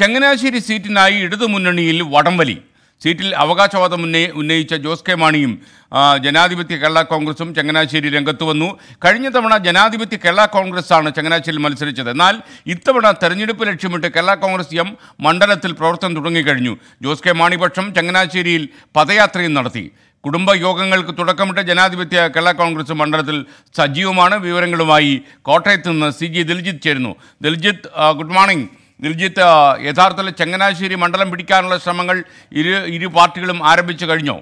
ചങ്ങനാശ്ശേരി സീറ്റിനായി ഇടതുമുന്നണിയിൽ വടംവലി സീറ്റിൽ അവകാശവാദം ഉന്നയി ഉന്നയിച്ച ജോസ് കെ മാണിയും ജനാധിപത്യ കേരള കോൺഗ്രസും ചങ്ങനാശ്ശേരി രംഗത്ത് വന്നു കഴിഞ്ഞ തവണ ജനാധിപത്യ കേരള കോൺഗ്രസ്സാണ് ചങ്ങനാശ്ശേരിയിൽ മത്സരിച്ചത് എന്നാൽ ഇത്തവണ തെരഞ്ഞെടുപ്പ് ലക്ഷ്യമിട്ട് കേരള കോൺഗ്രസ് എം മണ്ഡലത്തിൽ പ്രവർത്തനം തുടങ്ങിക്കഴിഞ്ഞു ജോസ് കെ മാണി പക്ഷം ചങ്ങനാശ്ശേരിയിൽ പദയാത്രയും നടത്തി കുടുംബയോഗങ്ങൾക്ക് തുടക്കമിട്ട് ജനാധിപത്യ കേരള കോൺഗ്രസ് മണ്ഡലത്തിൽ സജീവമാണ് വിവരങ്ങളുമായി കോട്ടയത്ത് നിന്ന് സി ജി ദിൽജിത്ത് ചേരുന്നു ദിൽജിത്ത് ഗുഡ് മോർണിംഗ് ദിൽജിത്ത് യഥാർത്ഥത്തിൽ ചങ്ങനാശ്ശേരി മണ്ഡലം പിടിക്കാനുള്ള ശ്രമങ്ങൾ ഇരു ഇരു പാർട്ടികളും ആരംഭിച്ചു കഴിഞ്ഞോ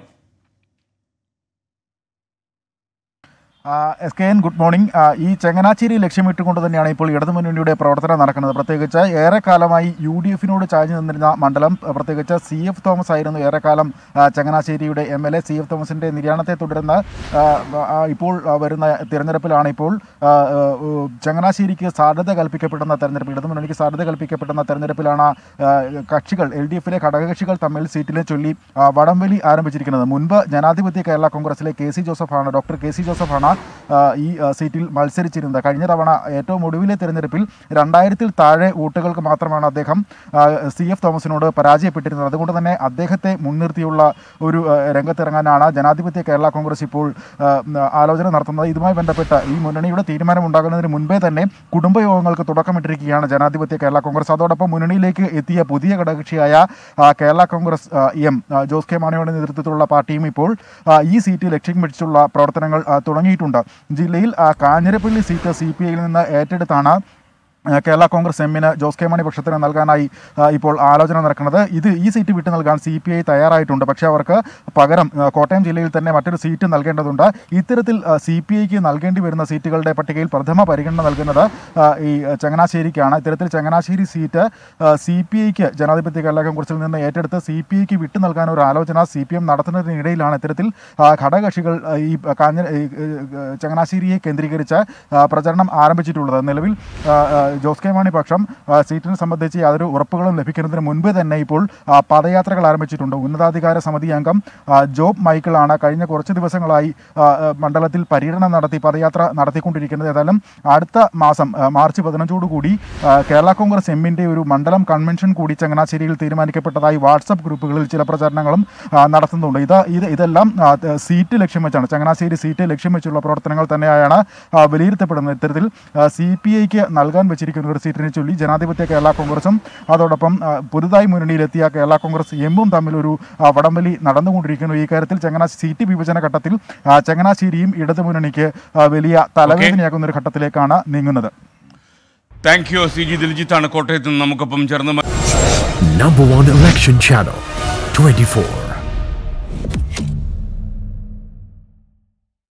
S K N good morning ഈ ചങ്ങനാശ്ശേരി ലക്ഷ്യമിട്ടുകൊണ്ട് തന്നെയാണ് ഇപ്പോൾ ഇടതുമുന്നണിയുടെ പ്രവർത്തനം നടക്കുന്നത് പ്രത്യേകിച്ച് ഏറെക്കാലമായി യു ഡി എഫിനോട് ചാഞ്ഞു നിന്നിരുന്ന മണ്ഡലം പ്രത്യേകിച്ച് സി എഫ് തോമസ് ആയിരുന്നു ഏറെക്കാലം ചങ്ങനാശ്ശേരിയുടെ M L A C F തോമസിൻ്റെ നിര്യാണത്തെ തുടർന്ന് ഇപ്പോൾ വരുന്ന തിരഞ്ഞെടുപ്പിലാണ് ഇപ്പോൾ ചങ്ങനാശ്ശേരിക്ക് സാധ്യത കൽപ്പിക്കപ്പെടുന്ന തെരഞ്ഞെടുപ്പ് ഇടതുമുന്നണിക്ക് സാധ്യത കൽപ്പിക്കപ്പെടുന്ന തെരഞ്ഞെടുപ്പിലാണ് കക്ഷികൾ എൽ ഡി എഫിലെ ഘടകകക്ഷികൾ തമ്മിൽ സീറ്റിനെ ചൊല്ലി വടംവലി ആരംഭിച്ചിരിക്കുന്നത് മുൻപ് ജനാധിപത്യ കേരള കോൺഗ്രസിലെ കെ സി ജോസഫാണ് ഡോക്ടർ കെ സി ജോസഫാണ് ഈ സീറ്റിൽ മത്സരിച്ചിരുന്നത് കഴിഞ്ഞ തവണ ഏറ്റവും ഒടുവിലെ തിരഞ്ഞെടുപ്പിൽ രണ്ടായിരത്തിൽ താഴെ വോട്ടുകൾക്ക് മാത്രമാണ് അദ്ദേഹം സി എഫ് തോമസിനോട് പരാജയപ്പെട്ടിരുന്നത് അതുകൊണ്ട് തന്നെ അദ്ദേഹത്തെ മുൻനിർത്തിയുള്ള ഒരു രംഗത്തിറങ്ങാനാണ് ജനാധിപത്യ കേരള കോൺഗ്രസ് ഇപ്പോൾ ആലോചന നടത്തുന്നത് ഇതുമായി ബന്ധപ്പെട്ട ഈ മുന്നണിയുടെ തീരുമാനമുണ്ടാകുന്നതിന് മുൻപേ തന്നെ കുടുംബയോഗങ്ങൾക്ക് തുടക്കമിട്ടിരിക്കുകയാണ് ജനാധിപത്യ കേരള കോൺഗ്രസ് അതോടൊപ്പം മുന്നണിയിലേക്ക് എത്തിയ പുതിയ ഘടകക്ഷിയായ കേരള കോൺഗ്രസ് എം ജോസ് കെ മാണിയുടെ നേതൃത്വത്തിലുള്ള പാർട്ടിയും ഇപ്പോൾ ഈ സീറ്റ് ലക്ഷ്യം വെച്ചുള്ള പ്രവർത്തനങ്ങൾ തുടങ്ങിയിട്ടുണ്ട് നൽകിയിട്ടുണ്ട് ജില്ലയിൽ കാഞ്ഞിരപ്പള്ളി സീറ്റ് സി പി ഐയിൽ നിന്ന് ഏറ്റെടുത്താണ് കേരള കോൺഗ്രസ് എമ്മിന് ജോസ് കെ മണി പക്ഷത്തിന് നൽകാനായി ഇപ്പോൾ ആലോചന നടക്കുന്നത് ഇത് ഈ സീറ്റ് വിട്ടു നൽകാൻ സി പി ഐ തയ്യാറായിട്ടുണ്ട് പക്ഷേ അവർക്ക് പകരം കോട്ടയം ജില്ലയിൽ തന്നെ മറ്റൊരു സീറ്റ് നൽകേണ്ടതുണ്ട് ഇത്തരത്തിൽ സി പി ഐക്ക് നൽകേണ്ടി വരുന്ന സീറ്റുകളുടെ പട്ടികയിൽ പ്രഥമ പരിഗണന നൽകുന്നത് ഈ ചങ്ങനാശ്ശേരിക്കാണ് ഇത്തരത്തിൽ ചങ്ങനാശ്ശേരി സീറ്റ് സി പി ഐക്ക് ജനാധിപത്യ കേരള കോൺഗ്രസിൽ നിന്ന് ഏറ്റെടുത്ത് സി പി ഐക്ക് വിട്ടു നൽകാൻ ഒരു ആലോചന സി പി എം നടത്തുന്നതിനിടയിലാണ് ഇത്തരത്തിൽ ഘടകകക്ഷികൾ ഈ കാഞ്ഞ ചങ്ങനാശ്ശേരിയെ കേന്ദ്രീകരിച്ച് പ്രചരണം ആരംഭിച്ചിട്ടുള്ളത് നിലവിൽ ജോസ് കെ മാണി പക്ഷം സീറ്റിനെ സംബന്ധിച്ച് യാതൊരു ഉറപ്പുകളും ലഭിക്കുന്നതിന് മുൻപ് തന്നെ ഇപ്പോൾ പദയാത്രകൾ ആരംഭിച്ചിട്ടുണ്ട് ഉന്നതാധികാര സമിതി അംഗം ജോബ് മൈക്കിളാണ് കഴിഞ്ഞ കുറച്ച് ദിവസങ്ങളായി മണ്ഡലത്തിൽ പര്യടനം നടത്തി പദയാത്ര നടത്തിക്കൊണ്ടിരിക്കുന്നത് ഏതായാലും അടുത്ത മാസം മാർച്ച് പതിനഞ്ചോടുകൂടി കേരള കോൺഗ്രസ് എമ്മിൻ്റെ ഒരു മണ്ഡലം കൺവെൻഷൻ കൂടി ചങ്ങനാശ്ശേരിയിൽ തീരുമാനിക്കപ്പെട്ടതായി വാട്സപ്പ് ഗ്രൂപ്പുകളിൽ ചില പ്രചാരണങ്ങളും നടത്തുന്നുണ്ട് ഇത് ഇത് ഇതെല്ലാം സീറ്റ് ലക്ഷ്യം വെച്ചാണ് ചങ്ങനാശ്ശേരി സീറ്റ് ലക്ഷ്യം വെച്ചുള്ള പ്രവർത്തനങ്ങൾ തന്നെയാണ് വിലയിരുത്തപ്പെടുന്നത് ഇത്തരത്തിൽ സി പി ഐക്ക് നൽകാൻ അറിയിച്ചിരിക്കുന്ന ഒരു സീറ്റിനെ ചൊല്ലി ജനാധിപത്യ കേരള കോൺഗ്രസും അതോടൊപ്പം പുതുതായി മുന്നണിയിലെത്തിയ കേരള കോൺഗ്രസ് എമ്മും തമ്മിൽ ഒരു വടംവലി നടന്നുകൊണ്ടിരിക്കുന്നു ഈ കാര്യത്തിൽ ചങ്ങനാശ്ശേരി സീറ്റ് വിഭജന ഘട്ടത്തിൽ ചങ്ങനാശ്ശേരിയും ഇടതുമുന്നണിക്ക് വലിയ തലവേദനയാകുന്ന ഒരു ഘട്ടത്തിലേക്കാണ് നീങ്ങുന്നത് താങ്ക് യു സി ജി ദിൽജിത്താണ് കോട്ടയത്ത് നിന്ന് നമുക്കൊപ്പം ചേർന്ന് number one election channel twenty four